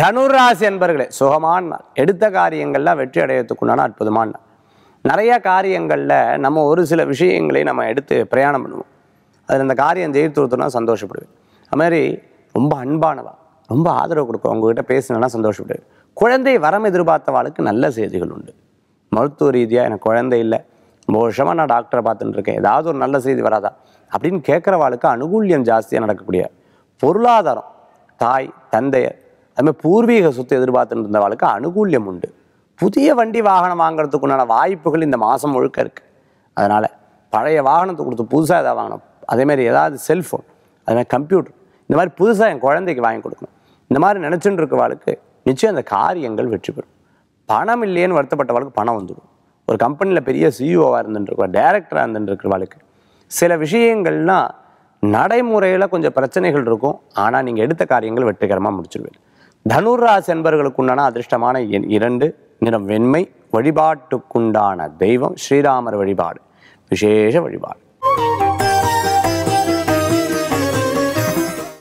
தனுராசி என்பர்களே சுகமான நாள் எடுத்த காரியங்கள்லாம் வெற்றி உண்டான அற்புதமான நாள் நிறைய காரியங்களில் நம்ம ஒரு சில விஷயங்களை நம்ம எடுத்து பிரயாணம் பண்ணுவோம் அதில் இந்த காரியம் ஜெயித்து கொடுத்தோம்னா சந்தோஷப்படுவேன் அது மாதிரி ரொம்ப அன்பானவா ரொம்ப ஆதரவு கொடுக்கும் உங்ககிட்ட பேசினா சந்தோஷப்படுவேன் குழந்தை வரம் எதிர்பார்த்தவாளுக்கு நல்ல செய்திகள் உண்டு மருத்துவ ரீதியாக எனக்கு குழந்தை இல்லை ரொம்ப வருஷமாக நான் டாக்டரை பார்த்துட்டு இருக்கேன் ஏதாவது ஒரு நல்ல செய்தி வராதா அப்படின்னு கேட்குறவாளுக்கு அனுகூல்யம் ஜாஸ்தியாக நடக்கக்கூடிய பொருளாதாரம் தாய் தந்தையர் அதுமாதிரி பூர்வீக சொத்து எதிர்பார்த்துட்டு இருந்தவளுக்கு அனுகூல்யம் உண்டு புதிய வண்டி வாகனம் வாங்குறதுக்குண்டான வாய்ப்புகள் இந்த மாதம் முழுக்க இருக்குது அதனால் பழைய வாகனத்தை கொடுத்து புதுசாக எதாவது வாங்கணும் அதேமாதிரி ஏதாவது செல்ஃபோன் அதேமாதிரி கம்ப்யூட்டர் இந்த மாதிரி புதுசாக என் குழந்தைக்கு வாங்கி கொடுக்கணும் இந்த மாதிரி நினச்சிட்டு இருக்கவாளுக்கு நிச்சயம் அந்த காரியங்கள் வெற்றி பெறும் பணம் இல்லையேன்னு வருத்தப்பட்டவாளுக்கு பணம் வந்துடும் ஒரு கம்பெனியில் பெரிய சிஇஓவாக e இருந்துருக்குவா டேரக்டராக இருந்துருக்குறவாளுக்கு சில விஷயங்கள்னால் நடைமுறையில் கொஞ்சம் பிரச்சனைகள் இருக்கும் ஆனால் நீங்கள் எடுத்த காரியங்கள் வெற்றிகரமாக முடிச்சிருவீங்க தனுராஸ் உண்டான அதிர்ஷ்டமான இரண்டு நிறம் வெண்மை வழிபாட்டுக்குண்டான தெய்வம் ஸ்ரீராமர் வழிபாடு விசேஷ வழிபாடு